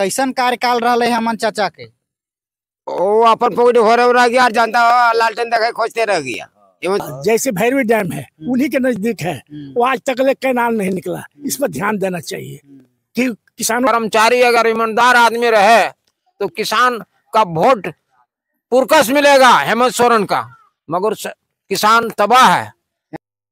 कैसन कार्यकाल रहा है हमन चाचा के ओ अपन पकड़ हो रहा गया हो लालटेन देखे खोजते रह गया जैसे भैरवी डैम है हम्म। उन्हीं के नजदीक है हम्म। वो आज तक ले कैनाल नहीं निकला इस पर ध्यान देना चाहिए कि किसान कर्मचारी अगर ईमानदार आदमी रहे तो किसान का वोट पुरकस मिलेगा हेमंत सोरेन का मगर किसान तबाह है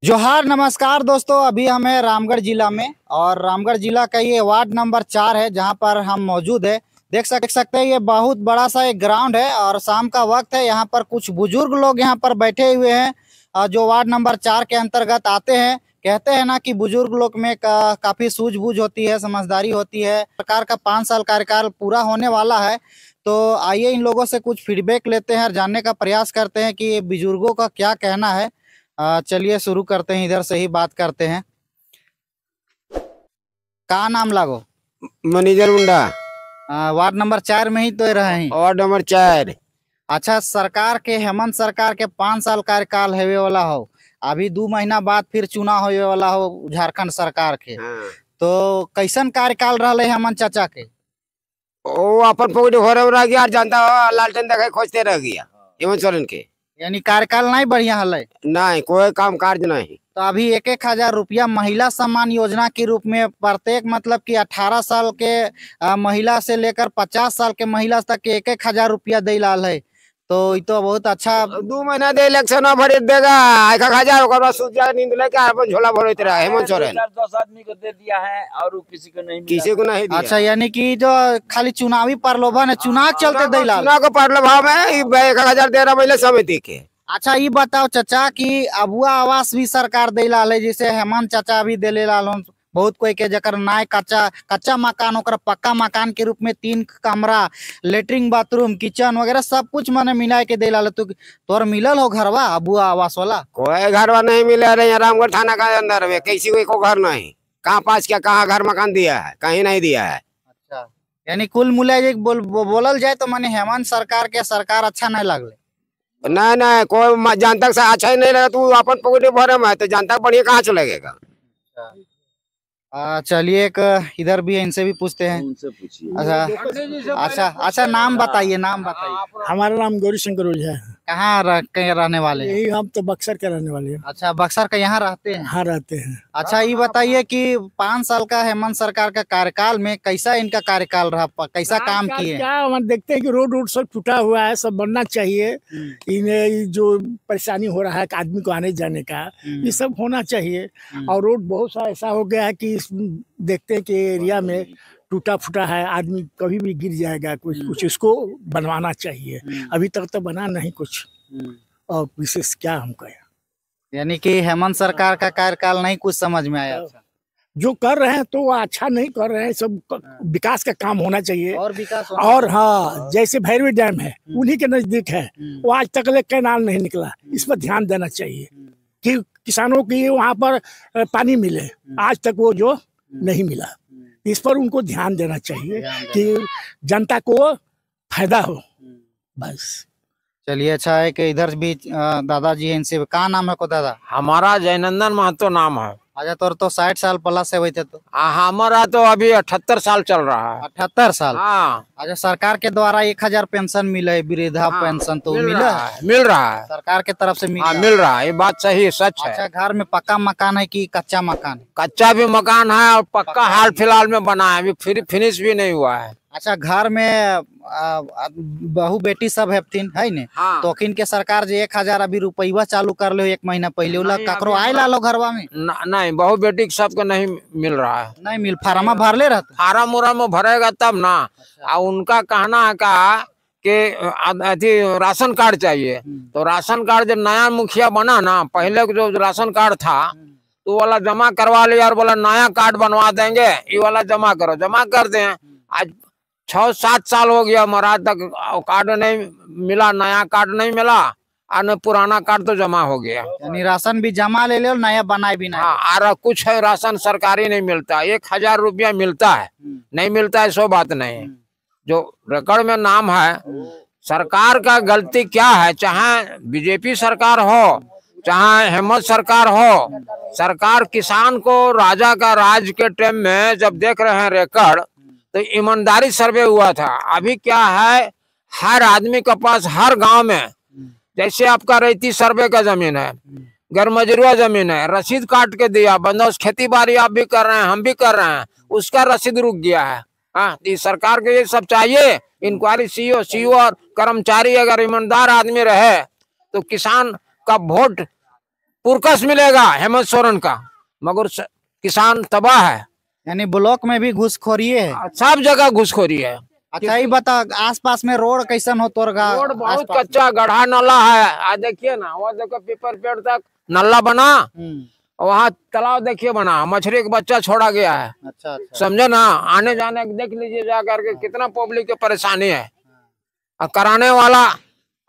जोहार नमस्कार दोस्तों अभी हम है रामगढ़ जिला में और रामगढ़ जिला का ये वार्ड नंबर चार है जहां पर हम मौजूद है देख सक सकते हैं ये बहुत बड़ा सा एक ग्राउंड है और शाम का वक्त है यहां पर कुछ बुजुर्ग लोग यहां पर बैठे हुए हैं और जो वार्ड नंबर चार के अंतर्गत आते हैं कहते हैं ना कि बुजुर्ग लोग में का, काफी सूझबूझ होती है समझदारी होती है सरकार का पांच साल कार्यकाल पूरा होने वाला है तो आइए इन लोगों से कुछ फीडबैक लेते हैं और जानने का प्रयास करते हैं कि बुजुर्गों का क्या कहना है चलिए शुरू करते हैं इधर से ही बात करते हैं कहा नाम लागो मैनेजर मुंडा वार्ड नंबर चार में ही तो रहे हैं वार्ड नंबर चार अच्छा सरकार के हेमंत सरकार के पांच साल कार्यकाल हेवे वाला हो अभी दो महीना बाद फिर चुनाव होवे वाला हो झारखंड सरकार के हाँ। तो कैसन कार्यकाल रहा हेमंत चाचा के ओ अपन पकड़ घर रह गया जानता हो लालटेन देखे खोजते रह गया हेमंत सोरेन के यानी कार्यकाल नहीं बढ़िया हल नहीं कोई काम कार्य नहीं तो अभी एक एक हजार रुपया महिला सम्मान योजना के रूप में प्रत्येक मतलब कि 18 साल के महिला से लेकर 50 साल के महिला तक के एक एक हजार रुपया दे है तो ये तो बहुत अच्छा तो, दो महीना दे इलेक्शन भरे देगा एक हजार ओकर नींद लेके अपन झोला भरते रहा हेमंत सोरेन दस आदमी को दे दिया है और किसी को नहीं किसी को नहीं दिया। अच्छा यानी कि जो खाली चुनावी प्रलोभन है चुनाव हाँ, चलते दिला चुनाव के प्रलोभन है एक हजार दे रहा महिला समिति के अच्छा ये बताओ चाचा की अबुआ आवास भी सरकार दिला है जैसे हेमंत चाचा भी दिले लाल बहुत कोई के जकर नाय कच्चा कच्चा मकान ओकर पक्का मकान के रूप में तीन कमरा लेटरिन बाथरूम किचन वगैरह सब कुछ मैंने मिला के दिला ला तो तोर मिलल हो घरवा अबुआ आवास वाला कोई घरवा नहीं मिले रहे रामगढ़ थाना का अंदर में कैसी कोई को घर नहीं कहाँ पास क्या कहाँ घर मकान दिया है कहीं नहीं दिया है अच्छा यानी कुल मिला बोल, बोलल जाए तो मैंने हेमंत सरकार के सरकार अच्छा नहीं लगल नहीं नहीं कोई जनता से अच्छा ही नहीं लगा तू अपन पॉकेट भरे में तो जनता बढ़िया कहाँ चलेगा अच्छा। चलिए एक इधर भी है इनसे भी पूछते हैं अच्छा अच्छा अच्छा नाम बताइए नाम बताइए हमारा नाम गौरी शंकर है कहाँ रह, रहने वाले हैं यही हम तो बक्सर के रहने वाले हैं अच्छा बक्सर का यहाँ रहते हैं हाँ रहते हैं अच्छा ये बताइए कि पाँच साल का हेमंत सरकार का कार्यकाल में कैसा इनका कार्यकाल रहा पा? कैसा काम किए क्या हम देखते हैं कि रोड रोड सब टूटा हुआ है सब बनना चाहिए हम्म। इन्हें जो परेशानी हो रहा है आदमी को आने जाने का हम्म। ये सब होना चाहिए हम्म। और रोड बहुत सा ऐसा हो गया है की देखते है की एरिया में टूटा फूटा है आदमी कभी भी गिर जाएगा कुछ हम्म। कुछ इसको बनवाना चाहिए हम्म। अभी तक तो बना नहीं कुछ हम्म। और विशेष क्या हम कहें यानी कि हेमंत सरकार का कार्यकाल नहीं कुछ समझ में आया तो जो कर रहे हैं तो अच्छा नहीं कर रहे हैं सब हाँ। विकास का काम होना चाहिए और विकास और हाँ जैसे भैरवी डैम है उन्हीं के नजदीक है वो आज तक ले कैनाल नहीं निकला इस पर ध्यान देना चाहिए कि किसानों की वहाँ पर पानी मिले आज तक वो जो नहीं मिला इस पर उनको ध्यान देना चाहिए कि जनता को फायदा हो हम्म। बस चलिए अच्छा है कि इधर भी दादाजी हैं इनसे कहाँ नाम है को दादा हमारा जयनंदन महतो नाम है अच्छा तोर तो साठ साल प्लस है तो हमारा तो अभी अठहत्तर साल चल रहा है अठहत्तर साल अच्छा सरकार के द्वारा एक हजार पेंशन मिले वृद्धा हाँ, पेंशन तो मिल, मिल रहा है मिल रहा है सरकार के तरफ से मिल आ, हाँ, मिल रहा है ये बात सही सच अच्छा, है घर में पक्का मकान है कि कच्चा मकान है कच्चा भी मकान है और पक्का हाल फिलहाल में बना है अभी फिनिश भी नहीं हुआ है अच्छा घर में बहु बेटी सब हेपथिन है ने हाँ। तो किन के सरकार जो एक हजार अभी रुपया चालू कर ले एक महीना पहले ककरो आए ला लो घरवा में नहीं बहु बेटी सबको नहीं मिल रहा है नहीं मिल फार्मा भर ले रहा फार्म उम भरेगा तब ना अच्छा। आ उनका कहना है का के अथी राशन कार्ड चाहिए हम्म। तो राशन कार्ड जब नया मुखिया बना ना पहले जो राशन कार्ड था हम्म। तो वाला जमा करवा लिया और बोला नया कार्ड बनवा देंगे ये वाला जमा करो जमा कर दे हम्म। आज छ सात साल हो गया महाराज तक कार्ड नहीं मिला नया कार्ड नहीं मिला और न पुराना कार्ड तो जमा हो गया यानी राशन भी जमा ले लो नया बनाए भी नहीं हाँ कुछ है राशन सरकारी नहीं मिलता एक हजार रुपया मिलता है हम्म। नहीं मिलता है सो बात नहीं हम्म। जो रिकॉर्ड में नाम है सरकार का गलती क्या है चाहे बीजेपी सरकार हो चाहे हेमंत सरकार हो सरकार किसान को राजा का राज के टाइम में जब देख रहे हैं रिकॉर्ड तो ईमानदारी सर्वे हुआ था अभी क्या है हर आदमी के पास हर गांव में जैसे आपका रेती सर्वे का जमीन है गर मजरुआ जमीन है रसीद काट के दिया बंदा खेती बाड़ी आप भी कर रहे हैं हम भी कर रहे हैं उसका रसीद रुक गया है हाँ तो सरकार को ये सब चाहिए इंक्वायरी सीओ सीओ और कर्मचारी अगर ईमानदार आदमी रहे तो किसान का वोट पुरकस मिलेगा हेमंत सोरेन का मगर किसान तबाह है यानी ब्लॉक में भी घुसखोरी है हाँ, सब जगह घुसखोरी है अच्छा ही बता आस पास में रोड कैसा हो तोर रोड बहुत कच्चा गढ़ा नला है आ देखिए ना वहाँ देखो पेपर पेड़ तक नला बना हम्म। वहाँ तालाब देखिए बना मछली का बच्चा छोड़ा गया है अच्छा, अच्छा। समझे ना आने जाने देख लीजिए जा करके कितना पब्लिक की परेशानी है हाँ। कराने वाला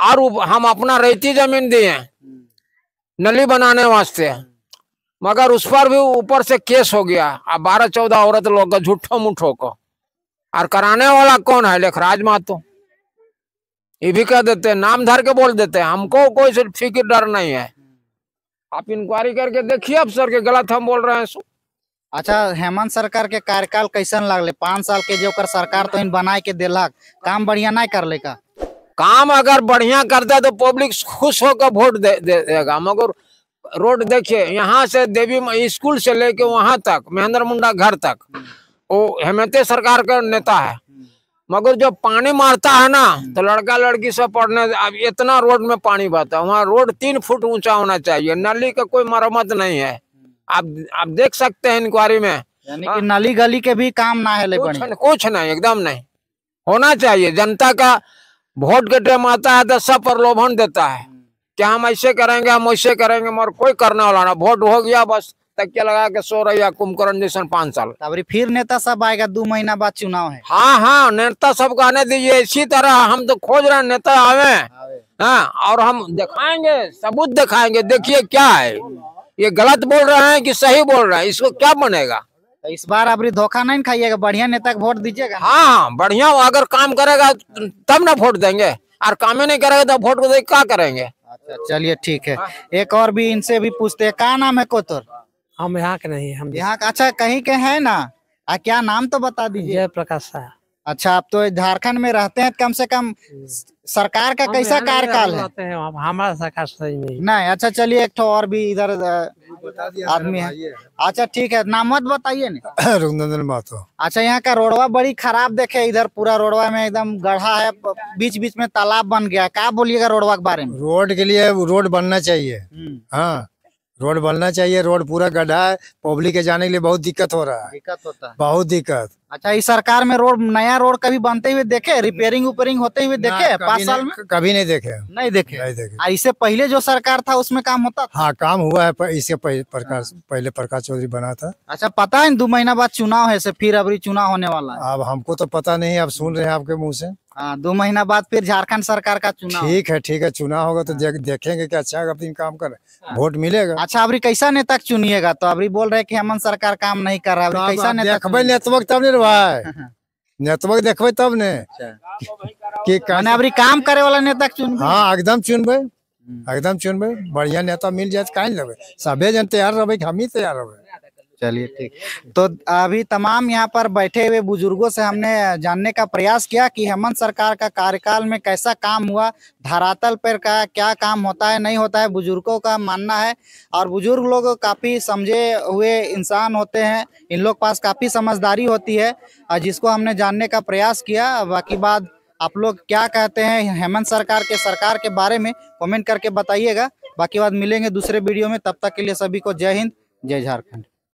और हम अपना रेती जमीन दिए हम्म। नली बनाने वास्ते मगर उस पर भी ऊपर से केस हो गया अब बारह चौदह औरत लोग झूठो मुठो को और कराने वाला कौन है लेखराज मातो ये भी कह देते नाम धर के बोल देते हमको कोई से फिक्र डर नहीं है आप इंक्वायरी करके देखिए अब सर के गलत हम बोल रहे हैं सु? अच्छा हेमंत सरकार के कार्यकाल कैसा लगले पांच साल के जो कर सरकार तो इन बनाए के दिलक काम बढ़िया नहीं कर लेगा काम अगर बढ़िया करता तो पब्लिक खुश होकर वोट दे, दे, देगा मगर रोड देखिए यहाँ से देवी स्कूल से लेके वहाँ तक महेंद्र मुंडा घर तक वो हेमंते सरकार का नेता है मगर जब पानी मारता है ना तो लड़का लड़की सब पढ़ने अब इतना रोड में पानी बहता है वहाँ रोड तीन फुट ऊंचा होना चाहिए नली का कोई मरम्मत नहीं है आप आप देख सकते हैं इंक्वायरी में कि हाँ। नली गली के भी काम ना है कुछ, कुछ नहीं एकदम नहीं होना चाहिए जनता का वोट के टाइम आता है तो सब प्रलोभन देता है कि हम ऐसे करेंगे हम ऐसे करेंगे मगर कोई करने वाला ना वोट हो गया बस तकिया लगा के सो रही है कुंभकर्ण जैसे पांच साल अभी फिर नेता सब आएगा दो महीना बाद चुनाव है हाँ हाँ नेता सब कहने दीजिए इसी तरह हम तो खोज रहे नेता आवे हाँ और हम दिखाएंगे सबूत दिखाएंगे देखिए क्या है ये गलत बोल रहे हैं कि सही बोल रहे हैं इसको क्या बनेगा तो इस बार अभी धोखा नहीं खाइएगा बढ़िया नेता को वोट दीजिएगा हाँ, हाँ बढ़िया अगर काम करेगा तब ना वोट देंगे और काम ही नहीं करेगा तो वोट को क्या करेंगे अच्छा चलिए ठीक है एक और भी इनसे भी पूछते हैं क्या नाम है कोतर हम यहाँ के नहीं हम यहाँ का अच्छा कहीं के है ना आ, क्या नाम तो बता दीजिए जय प्रकाश शाह अच्छा आप तो झारखंड में रहते हैं तो कम से कम सरकार का कैसा कार्यकाल है हमारा सरकार सही नहीं अच्छा चलिए एक तो और भी इधर आदमी है अच्छा ठीक है नाम मत बताइए रघुनंदन महतो अच्छा यहाँ का रोडवा बड़ी खराब देखे इधर पूरा रोडवा में एकदम गढ़ा है बीच बीच में तालाब बन गया क्या बोलिएगा रोडवा के बारे में रोड के लिए रोड बनना चाहिए हम्म। हाँ रोड बनना चाहिए रोड पूरा गड्ढा है पब्लिक के जाने के लिए बहुत दिक्कत हो रहा है दिक्कत होता है बहुत दिक्कत अच्छा इस सरकार में रोड नया रोड कभी बनते हुए देखे रिपेयरिंग उपेयरिंग होते हुए देखे पाँच साल में कभी नहीं देखे नहीं देखे नहीं देखे इससे पहले जो सरकार था उसमें काम होता था हाँ काम हुआ है इसके प्रकाश हाँ। पहले प्रकाश चौधरी बना था अच्छा पता है दो महीना बाद चुनाव है फिर अभी चुनाव होने वाला है अब हमको तो पता नहीं अब सुन रहे हैं आपके मुँह ऐसी आ, हाँ, दो महीना बाद फिर झारखंड सरकार का चुनाव ठीक है ठीक है चुनाव होगा तो देख, देखेंगे कि अच्छा अपनी काम कर हाँ। वोट मिलेगा अच्छा अभी कैसा नेता चुनिएगा तो अभी बोल रहे कि हेमंत सरकार काम नहीं कर रहा है कैसा नेता नेटवर्क तब ने भाई नेटवर्क हाँ, देखबे तब ने अच्छा। कि अभी काम करे वाला नेता चुन हाँ एकदम चुनबे हम्म। एकदम चुनबे बढ़िया नेता मिल जाए तो कहीं लेबे सभी जन तैयार रहबे हम ही तैयार रहबे चलिए ठीक तो अभी तमाम यहाँ पर बैठे हुए बुजुर्गों से हमने जानने का प्रयास किया कि हेमंत सरकार का कार्यकाल में कैसा काम हुआ धरातल पर का क्या काम होता है नहीं होता है बुजुर्गों का मानना है और बुजुर्ग लोग काफ़ी समझे हुए इंसान होते हैं इन लोग पास काफ़ी समझदारी होती है जिसको हमने जानने का प्रयास किया बाकी बात आप लोग क्या कहते हैं हेमंत सरकार के सरकार के बारे में कमेंट करके बताइएगा बाकी बात मिलेंगे दूसरे वीडियो में तब तक के लिए सभी को जय हिंद जय झारखंड